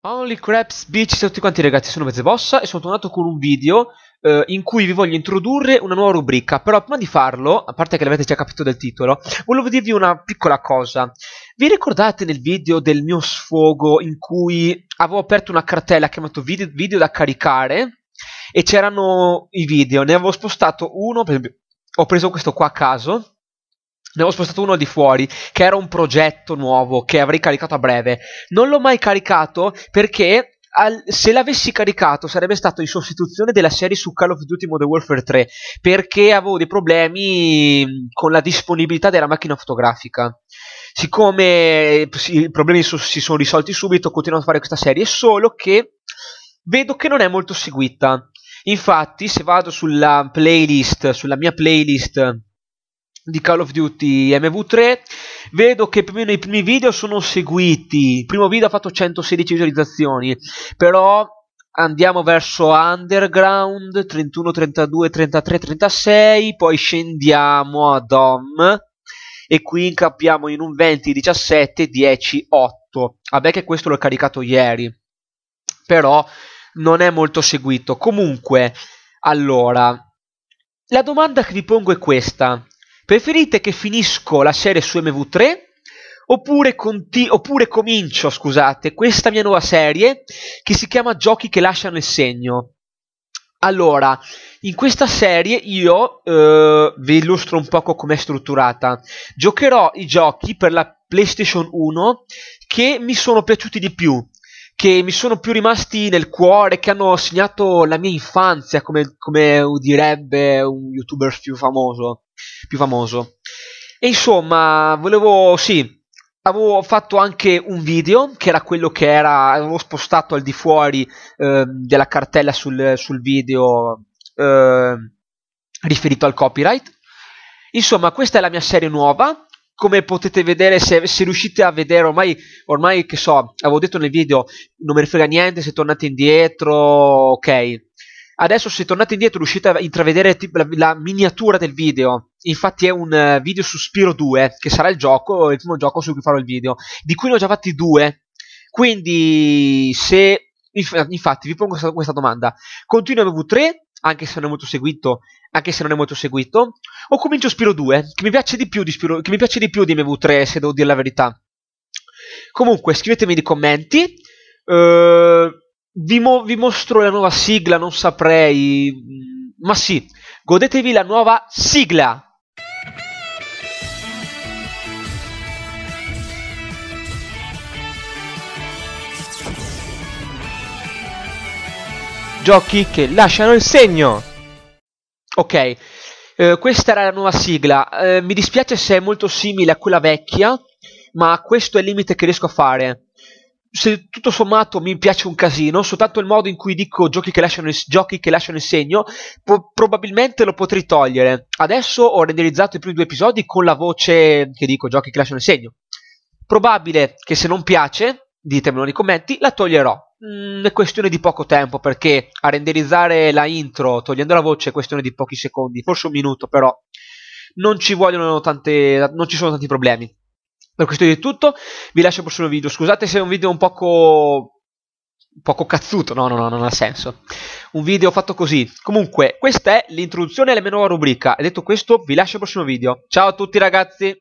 Only Craps Beach, ciao a tutti quanti ragazzi, sono Mezzebossa e sono tornato con un video eh, in cui vi voglio introdurre una nuova rubrica Però prima di farlo, a parte che l'avete già capito del titolo, volevo dirvi una piccola cosa Vi ricordate nel video del mio sfogo in cui avevo aperto una cartella chiamata video, video da caricare E c'erano i video, ne avevo spostato uno, per esempio ho preso questo qua a caso ne ho spostato uno di fuori, che era un progetto nuovo che avrei caricato a breve. Non l'ho mai caricato perché al, se l'avessi caricato sarebbe stato in sostituzione della serie su Call of Duty Modern Warfare 3 perché avevo dei problemi con la disponibilità della macchina fotografica. Siccome eh, i problemi so, si sono risolti subito, ho continuato a fare questa serie, solo che vedo che non è molto seguita. Infatti, se vado sulla playlist, sulla mia playlist di Call of Duty MV3 vedo che più o meno i primi video sono seguiti il primo video ha fatto 116 visualizzazioni però andiamo verso Underground 31, 32, 33, 36 poi scendiamo a DOM e qui incappiamo in un 20, 17, 10, 8 vabbè che questo l'ho caricato ieri però non è molto seguito comunque allora la domanda che vi pongo è questa Preferite che finisco la serie su MV3 oppure, conti- oppure comincio, scusate, questa mia nuova serie che si chiama Giochi che lasciano il segno. Allora, in questa serie io eh, vi illustro un poco com'è strutturata. Giocherò i giochi per la PlayStation 1 che mi sono piaciuti di più, che mi sono più rimasti nel cuore, che hanno segnato la mia infanzia, come, come direbbe un youtuber più famoso, più famoso. E insomma, volevo, sì, avevo fatto anche un video, che era quello che era, avevo spostato al di fuori eh, della cartella sul, sul video eh, riferito al copyright. Insomma, questa è la mia serie nuova, come potete vedere, se, se riuscite a vedere, ormai, ormai, che so, avevo detto nel video, non mi frega niente, se tornate indietro, ok. Adesso se tornate indietro riuscite a intravedere la, la miniatura del video, infatti è un uh, video su Spiro 2, che sarà il gioco, il primo gioco su cui farò il video, di cui ne ho già fatti due, quindi se, inf infatti vi pongo questa, questa domanda, Continuo MV3 anche se non è molto seguito, anche se non è molto seguito, o comincio Spiro 2, che mi piace di più di, Spiro, che mi piace di, più di MV3, se devo dire la verità. Comunque, scrivetemi nei commenti, eh, vi, mo- vi mostro la nuova sigla, non saprei, ma sì, godetevi la nuova sigla! giochi che lasciano il segno. Ok, eh, questa era la nuova sigla. Eh, mi dispiace se è molto simile a quella vecchia, ma questo è il limite che riesco a fare. Se tutto sommato mi piace un casino, soltanto il modo in cui dico giochi che lasciano il, giochi che lasciano il segno, po- probabilmente lo potrei togliere. Adesso ho renderizzato i primi due episodi con la voce che dico giochi che lasciano il segno. Probabile che se non piace, ditemelo nei commenti, la toglierò. Mm, è questione di poco tempo perché a renderizzare la intro togliendo la voce è questione di pochi secondi, forse un minuto, però non ci vogliono tante, non ci sono tanti problemi. Per questo è tutto, vi lascio al prossimo video. Scusate se è un video un poco poco cazzuto, no, no, no, non ha senso. Un video fatto così. Comunque, questa è l'introduzione alla mia nuova rubrica. E detto questo, vi lascio al prossimo video. Ciao a tutti ragazzi!